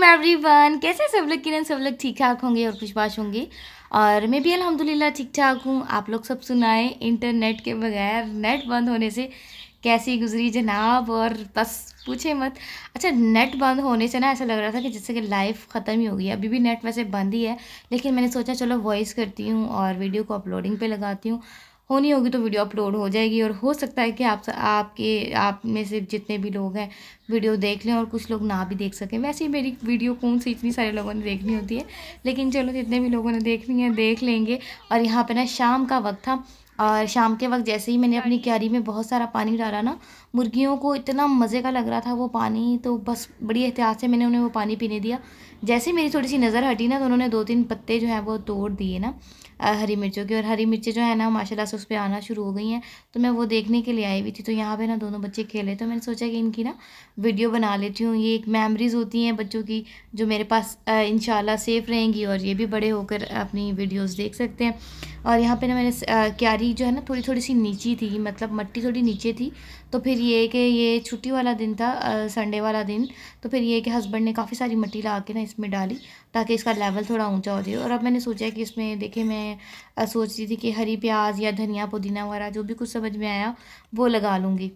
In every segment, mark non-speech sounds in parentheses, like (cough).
welcome one कैसे सब लोग किरण सब लोग ठीक ठाक होंगे और खुशबाश होंगे और मैं भी अलहमदिल्ला ठीक ठाक हूँ आप लोग सब सुनाए इंटरनेट के बगैर नेट बंद होने से कैसी गुजरी जनाब और बस पूछे मत अच्छा नेट बंद होने से ना ऐसा लग रहा था कि जिससे कि लाइफ ख़त्म ही हो गई अभी भी नेट वैसे बंद ही है लेकिन मैंने सोचा चलो वॉइस करती हूँ और वीडियो को अपलोडिंग पे लगाती हूँ होनी होगी तो वीडियो अपलोड हो जाएगी और हो सकता है कि आप आपके आप में से जितने भी लोग हैं वीडियो देख लें और कुछ लोग ना भी देख सकें वैसे ही मेरी वीडियो कौन सी इतनी सारे लोगों ने देखनी होती है लेकिन चलो जितने भी लोगों ने देखनी है देख लेंगे और यहाँ पर ना शाम का वक्त था और शाम के वक्त जैसे ही मैंने अपनी क्यारी में बहुत सारा पानी डाला ना मुर्गियों को इतना मज़े का लग रहा था वो पानी तो बस बड़ी एहतियात से मैंने उन्हें वो पानी पीने दिया जैसे मेरी थोड़ी सी नज़र हटी ना तो उन्होंने दो तीन पत्ते जो हैं वो तोड़ दिए ना हरी मिर्चों की और हरी मिर्चें जो है ना माशाला से उस पर आना शुरू हो गई हैं तो मैं वो देखने के लिए आई हुई थी तो यहाँ पर ना दोनों बच्चे खेले तो मैंने सोचा कि इनकी ना वीडियो बना लेती हूँ ये एक मेमरीज़ होती हैं बच्चों की जो मेरे पास इन सेफ़ रहेंगी और ये भी बड़े होकर अपनी वीडियोज़ देख सकते हैं और यहाँ पे ना मैंने क्यारी जो है ना थोड़ी थोड़ी सी नीची थी मतलब मट्टी थोड़ी नीचे थी तो फिर ये कि ये छुट्टी वाला दिन था संडे वाला दिन तो फिर ये कि हस्बैंड ने काफ़ी सारी मट्टी ला के ना इसमें डाली ताकि इसका लेवल थोड़ा ऊंचा हो जाए और अब मैंने सोचा कि इसमें देखे मैं मैं सोच रही थी कि हरी प्याज या धनिया पुदीना वगैरह जो भी कुछ समझ में आया वो लगा लूँगी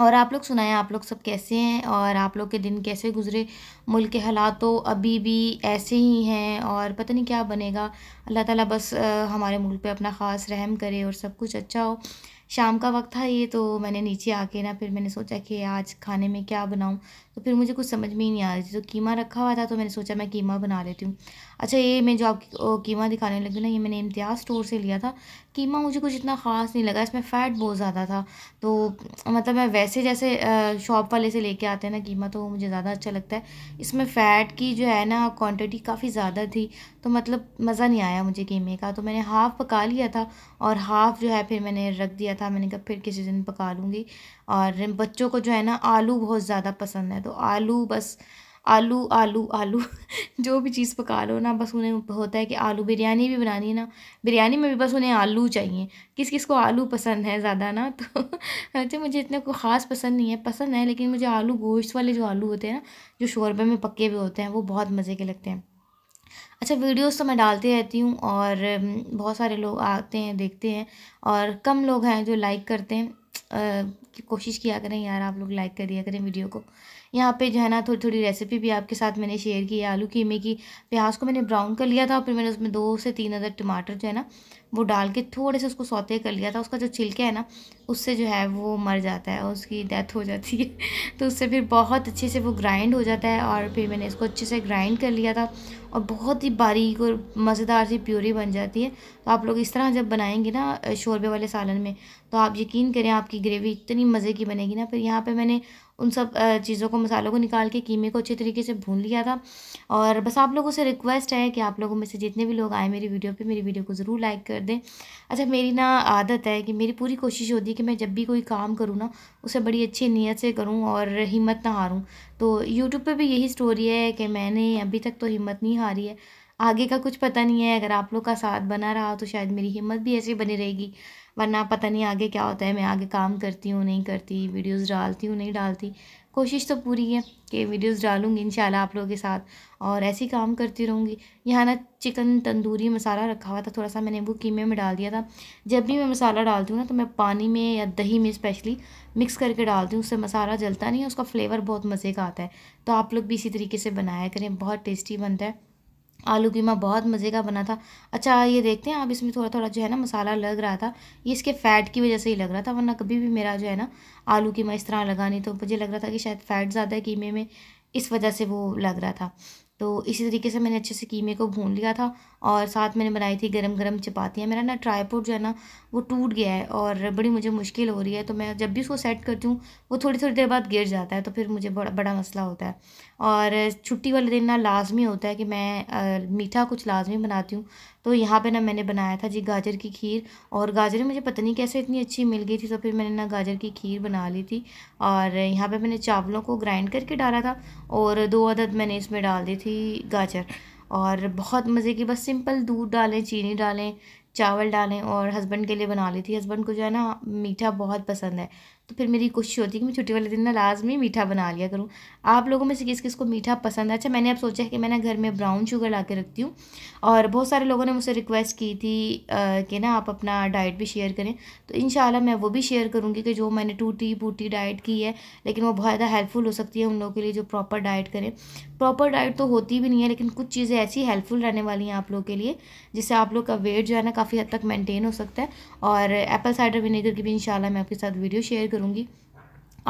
और आप लोग सुनाएं आप लोग सब कैसे हैं और आप लोग के दिन कैसे गुजरे मुल्क के हालात तो अभी भी ऐसे ही हैं और पता नहीं क्या बनेगा अल्लाह ताला बस हमारे मुल्क पे अपना ख़ास रहम करे और सब कुछ अच्छा हो शाम का वक्त था ये तो मैंने नीचे आके ना फिर मैंने सोचा कि आज खाने में क्या बनाऊँ तो फिर मुझे कुछ समझ में ही नहीं आ रही थी तो कीमा रखा हुआ था तो मैंने सोचा मैं कीमा बना लेती हूँ अच्छा ये मैं जो आपकी कीमा दिखाने लगी ना ये मैंने इम्तियाज़ स्टोर से लिया था कीमा मुझे कुछ इतना ख़ास नहीं लगा इसमें फ़ैट बहुत ज़्यादा था तो मतलब मैं वैसे जैसे शॉप वाले से लेके आते हैं ना कीमा तो मुझे ज़्यादा अच्छा लगता है इसमें फ़ैट की जो है ना क्वांटिटी काफ़ी ज़्यादा थी तो मतलब मज़ा नहीं आया मुझे कीमे का तो मैंने हाफ़ पका लिया था और हाफ़ जो है फिर मैंने रख दिया था मैंने कहा फिर किसी दिन पका लूँगी और बच्चों को जो है ना आलू बहुत ज़्यादा पसंद है तो आलू बस आलू आलू आलू (laughs) जो भी चीज़ पका लो ना बस उन्हें होता है कि आलू बिरयानी भी बनानी है ना बिरयानी में भी बस उन्हें आलू चाहिए किस किस को आलू पसंद है ज़्यादा ना तो (laughs) अच्छा मुझे इतना कोई ख़ास पसंद नहीं है पसंद है लेकिन मुझे आलू गोश्त वाले जो आलू होते हैं ना जो शोरबे में पके हुए होते हैं वो बहुत मज़े के लगते हैं अच्छा वीडियोस तो मैं डालती रहती हूँ और बहुत सारे लोग आते हैं देखते हैं और कम लोग हैं जो लाइक करते हैं कोशिश किया करें यार आप लोग लाइक कर दिया करें वीडियो को यहाँ पे जो है ना थोड़ी थोड़ी रेसिपी भी आपके साथ मैंने शेयर की है आलू कीमे की प्याज को मैंने ब्राउन कर लिया था और फिर मैंने उसमें दो से तीन अदर टमाटर जो है ना वो डाल के थोड़े से उसको सौते कर लिया था उसका जो छिलका है ना उससे जो है वो मर जाता है उसकी डेथ हो जाती है (laughs) तो उससे फिर बहुत अच्छे से वो ग्राइंड हो जाता है और फिर मैंने इसको अच्छे से ग्राइंड कर लिया था और बहुत ही बारीक और मज़ेदार सी प्योरी बन जाती है तो आप लोग इस तरह जब बनाएंगे ना शोरबे वाले सालन में तो आप यकीन करें आपकी ग्रेवी इतनी मज़े की बनेगी ना फिर यहाँ पर मैंने उन सब चीज़ों को मसालों को निकाल के कीमे को अच्छे तरीके से भून लिया था और बस आप लोगों से रिक्वेस्ट है कि आप लोगों में से जितने भी लोग आए मेरी वीडियो पे मेरी वीडियो को ज़रूर लाइक कर दें अच्छा मेरी ना आदत है कि मेरी पूरी कोशिश होती है कि मैं जब भी कोई काम करूँ ना उसे बड़ी अच्छी नीयत से करूँ और हिम्मत ना हारूँ तो यूट्यूब पर भी यही स्टोरी है कि मैंने अभी तक तो हिम्मत नहीं हारी है आगे का कुछ पता नहीं है अगर आप लोग का साथ बना रहा तो शायद मेरी हिम्मत भी ऐसी बनी रहेगी वरना पता नहीं आगे क्या होता है मैं आगे काम करती हूँ नहीं करती वीडियोस डालती हूँ नहीं डालती कोशिश तो पूरी है कि वीडियोस डालूँगी इंशाल्लाह आप लोगों के साथ और ऐसे ही काम करती रहूँगी यहाँ ना चिकन तंदूरी मसाला रखा हुआ था थोड़ा सा मैंने वो कीमे में डाल दिया था जब भी मैं मसाला डालती हूँ ना तो मैं पानी में या दही में स्पेशली मिक्स करके डालती हूँ उससे मसाला जलता नहीं है उसका फ्लेवर बहुत मज़े का आता है तो आप लोग भी इसी तरीके से बनाया करें बहुत टेस्टी बनता है आलू कीमा बहुत मज़े का बना था अच्छा ये देखते हैं आप इसमें थोड़ा थोड़ा जो है ना मसाला लग रहा था ये इसके फ़ैट की वजह से ही लग रहा था वरना कभी भी मेरा जो है ना आलू कीमा इस तरह लगा नहीं तो मुझे लग रहा था कि शायद फ़ैट ज़्यादा है कीमे में इस वजह से वो लग रहा था तो इसी तरीके से मैंने अच्छे से कीमे को भून लिया था और साथ मैंने बनाई थी गरम गरम चपातियाँ मेरा ना ट्राईपोर्ट जो है ना वो टूट गया है और बड़ी मुझे मुश्किल हो रही है तो मैं जब भी उसको सेट करती हूँ वो थोड़ी थोड़ी देर बाद गिर जाता है तो फिर मुझे बड़ा बड़ा मसला होता है और छुट्टी वाले दिन ना लाजमी होता है कि मैं आ, मीठा कुछ लाजमी बनाती हूँ तो यहाँ पे ना मैंने बनाया था जी गाजर की खीर और गाजर मुझे पता नहीं कैसे इतनी अच्छी मिल गई थी तो फिर मैंने ना गाजर की खीर बना ली थी और यहाँ पे मैंने चावलों को ग्राइंड करके डाला था और दो अदद मैंने इसमें डाल दी थी गाजर और बहुत मज़े की बस सिंपल दूध डालें चीनी डालें चावल डालें और हस्बैंड के लिए बना ली थी हस्बैंड को जो है ना मीठा बहुत पसंद है तो फिर मेरी कोशिश होती है कि मैं छुट्टी वाले दिन ना लाजमी मीठा बना लिया करूँ आप लोगों में से किस किस को मीठा पसंद है अच्छा मैंने अब सोचा है कि मैं ना घर में ब्राउन शुगर ला के रखती हूँ और बहुत सारे लोगों ने मुझसे रिक्वेस्ट की थी कि ना आप अपना डाइट भी शेयर करें तो इन मैं वो भी शेयर करूँगी कि जो मैंने टूटी फूटी डाइट की है लेकिन वो बहुत ज़्यादा हेल्पफुल हो सकती है उन लोगों के लिए जो प्रॉपर डाइट करें प्रॉपर डाइट तो होती भी नहीं है लेकिन कुछ चीज़ें ऐसी हेल्पफुल रहने वाली हैं आप लोगों के लिए जिससे आप लोग का वेट जो है ना काफ़ी हद तक मेंटेन हो सकता है और एप्पल साइडर विनेगर की भी इंशाल्लाह मैं आपके साथ वीडियो शेयर करूँगी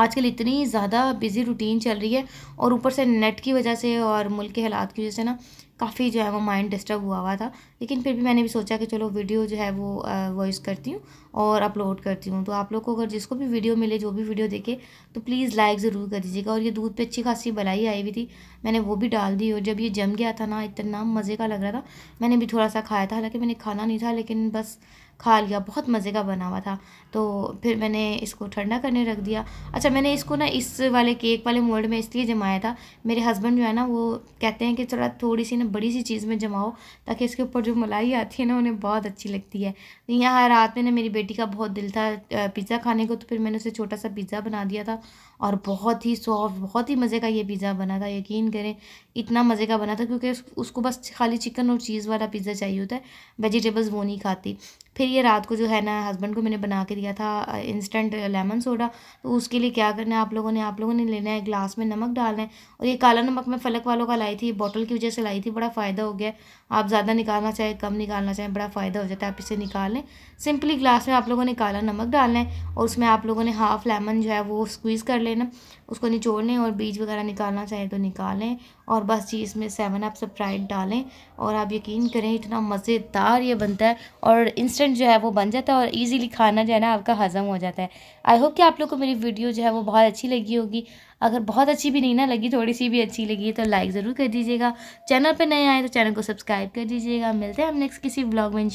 आजकल इतनी ज़्यादा बिज़ी रूटीन चल रही है और ऊपर से नेट की वजह से और मुल्क के हालात की वजह से ना काफ़ी जो है वो माइंड डिस्टर्ब हुआ हुआ था लेकिन फिर भी मैंने भी सोचा कि चलो वीडियो जो है वो वॉइस करती हूँ और अपलोड करती हूँ तो आप लोग को अगर जिसको भी वीडियो मिले जो भी वीडियो देखे तो प्लीज़ लाइक ज़रूर कर दीजिएगा और ये दूध पे अच्छी खासी बलाई आई हुई थी मैंने वो भी डाल दी और जब ये जम गया था ना इतना मज़े का लग रहा था मैंने भी थोड़ा सा खाया था हालाँकि मैंने खाना नहीं था लेकिन बस खा लिया बहुत मज़े का बना हुआ था तो फिर मैंने इसको ठंडा करने रख दिया अच्छा मैंने इसको ना इस वाले केक वाले मोल्ड में इसलिए जमाया था मेरे हस्बैंड जो है ना वो कहते हैं कि थोड़ा थोड़ी सी ना बड़ी सी चीज़ में जमाओ ताकि इसके ऊपर जो मलाई आती है ना उन्हें बहुत अच्छी लगती है यहाँ रात में ना मेरी बेटी का बहुत दिल था पिज़्ज़ा खाने को तो फिर मैंने उसे छोटा सा पिज़्ज़ा बना दिया था और बहुत ही सॉफ्ट बहुत ही मज़े का ये पिज़्ज़ा बना था यकीन करें इतना मज़े का बना था क्योंकि उसको बस खाली चिकन और चीज़ वाला पिज़्ज़ा चाहिए होता है वेजिटेबल्स वो नहीं खाती फिर ये रात को जो है ना हस्बैंड को मैंने बना के दिया था इंस्टेंट लेमन सोडा तो उसके लिए क्या करना है आप लोगों ने आप लोगों ने लेना है ग्लास में नमक डालना है और ये काला नमक मैं फलक वालों का लाई थी बॉटल की वजह से लाई थी बड़ा फ़ायदा हो गया आप ज़्यादा निकालना चाहें कम निकालना चाहें बड़ा फ़ायदा हो जाता है आप इसे निकाल लें सिंपली ग्लास में आप लोगों ने काला नमक डालना है और उसमें आप लोगों ने हाफ़ लेमन जो है वो स्क्वीज़ कर लेना उसको निचोड़ने और बीज वगैरह निकालना चाहे तो निकालें और बस जी इसमें सेवन अप स्प्राइट डालें और आप यकीन करें इतना मज़ेदार ये बनता है और इंस्टेंट जो है वो बन जाता है और ईजीली खाना जो है ना आपका हज़म हो जाता है आई होप कि आप लोग को मेरी वीडियो जो है वो बहुत अच्छी लगी होगी अगर बहुत अच्छी भी नहीं ना लगी थोड़ी सी भी अच्छी लगी तो लाइक ज़रूर कर दीजिएगा चैनल पर नए आए तो चैनल को सब्सक्राइब कर दीजिएगा मिलते हैं हम नेक्स्ट किसी ब्लॉग में इन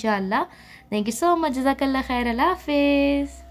थैंक यू सो मच जजाक खैर अल्लाह हाफिज़